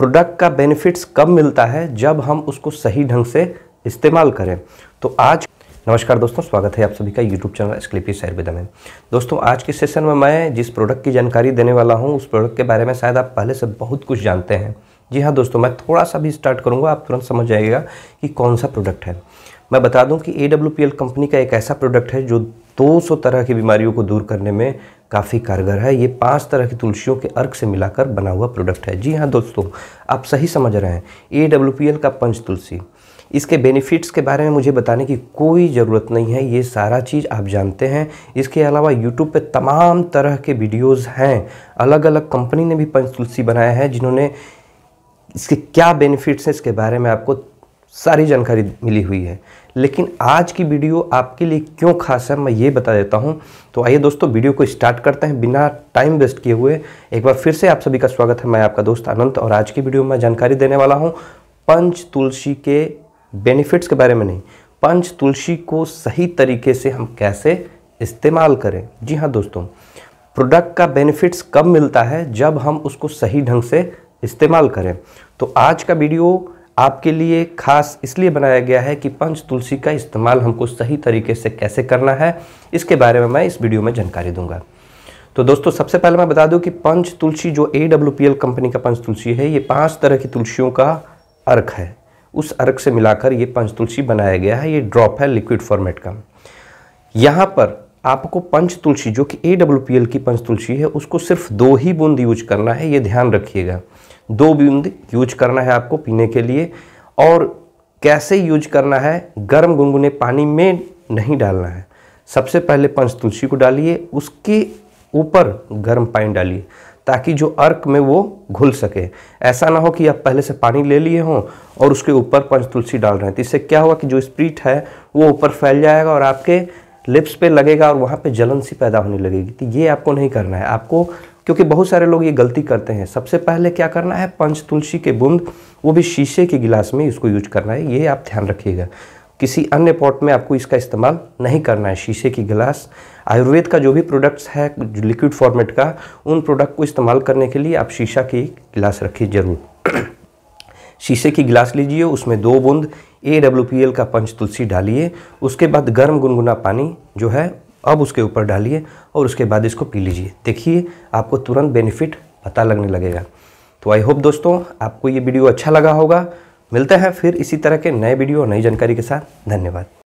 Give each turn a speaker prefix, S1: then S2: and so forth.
S1: product का benefits कब मिलता है जब हम उसको सही ढंग से इस्तेमाल करें तो आज नमस्कार दोस्तों स्वागत है आप सभी का यूट्यूब चैनल एस्क्लिपी सैरविदा में दोस्तों आज के सेशन में मैं जिस प्रोडक्ट की जानकारी देने वाला हूँ उस प्रोडक्ट के बारे में शायद आप पहले से बहुत कुछ जानते हैं जी हाँ दोस्तों मैं थोड़ा सा भी स्टार्ट करूँगा आप तुरंत समझ जाएगा कि कौन सा प्रोडक्ट है मैं बता दूं कि ए कंपनी का एक ऐसा प्रोडक्ट है जो 200 तरह की बीमारियों को दूर करने में काफ़ी कारगर है ये पांच तरह की तुलसियों के अर्क से मिलाकर बना हुआ प्रोडक्ट है जी हाँ दोस्तों आप सही समझ रहे हैं ए डब्ल्यू पी एल का पंच तुलसी इसके बेनिफिट्स के बारे में मुझे बताने की कोई ज़रूरत नहीं है ये सारा चीज़ आप जानते हैं इसके अलावा यूट्यूब पे तमाम तरह के वीडियोस हैं अलग अलग कंपनी ने भी पंच तुलसी बनाया है जिन्होंने इसके क्या बेनिफिट्स हैं इसके बारे में आपको सारी जानकारी मिली हुई है लेकिन आज की वीडियो आपके लिए क्यों खास है मैं ये बता देता हूँ तो आइए दोस्तों वीडियो को स्टार्ट करते हैं बिना टाइम वेस्ट किए हुए एक बार फिर से आप सभी का स्वागत है मैं आपका दोस्त अनंत और आज की वीडियो में जानकारी देने वाला हूँ पंच तुलसी के बेनिफिट्स के बारे में नहीं पंच तुलसी को सही तरीके से हम कैसे इस्तेमाल करें जी हाँ दोस्तों प्रोडक्ट का बेनिफिट्स कब मिलता है जब हम उसको सही ढंग से इस्तेमाल करें तो आज का वीडियो आपके लिए खास इसलिए बनाया गया है कि पंच तुलसी का इस्तेमाल हमको सही तरीके से कैसे करना है इसके बारे में मैं इस वीडियो में जानकारी दूंगा तो दोस्तों सबसे पहले मैं बता दूं कि पंच तुलसी जो ए कंपनी का पंच तुलसी है ये पांच तरह की तुलसियों का अर्क है उस अर्क से मिलाकर ये पंच तुलसी बनाया गया है ये ड्रॉप है लिक्विड फॉर्मेट का यहाँ पर आपको पंच तुलसी जो कि ए की पंच तुलसी है उसको सिर्फ दो ही बूंद यूज करना है ये ध्यान रखिएगा दो बूंद यूज करना है आपको पीने के लिए और कैसे यूज करना है गर्म गुनगुने पानी में नहीं डालना है सबसे पहले पंच तुलसी को डालिए उसके ऊपर गर्म पानी डालिए ताकि जो अर्क में वो घुल सके ऐसा ना हो कि आप पहले से पानी ले लिए हों और उसके ऊपर पंच तुलसी डाल रहे हैं तो इससे क्या होगा कि जो स्प्रिट है वो ऊपर फैल जाएगा और आपके लिप्स पे लगेगा और वहाँ पे जलन सी पैदा होने लगेगी तो ये आपको नहीं करना है आपको क्योंकि बहुत सारे लोग ये गलती करते हैं सबसे पहले क्या करना है पंच तुलसी के बूंद वो भी शीशे के गिलास में इसको यूज करना है ये आप ध्यान रखिएगा किसी अन्य पॉट में आपको इसका इस्तेमाल नहीं करना है शीशे की गिलास आयुर्वेद का जो भी प्रोडक्ट्स है लिक्विड फॉर्मेट का उन प्रोडक्ट को इस्तेमाल करने के लिए आप शीशा की गिलास रखिए ज़रूर शीशे की गिलास लीजिए उसमें दो बूंद ए डब्ल्यू पी एल का पंच तुलसी डालिए उसके बाद गर्म गुनगुना पानी जो है अब उसके ऊपर डालिए और उसके बाद इसको पी लीजिए देखिए आपको तुरंत बेनिफिट पता लगने लगेगा तो आई होप दोस्तों आपको ये वीडियो अच्छा लगा होगा मिलते हैं फिर इसी तरह के नए वीडियो और नई जानकारी के साथ धन्यवाद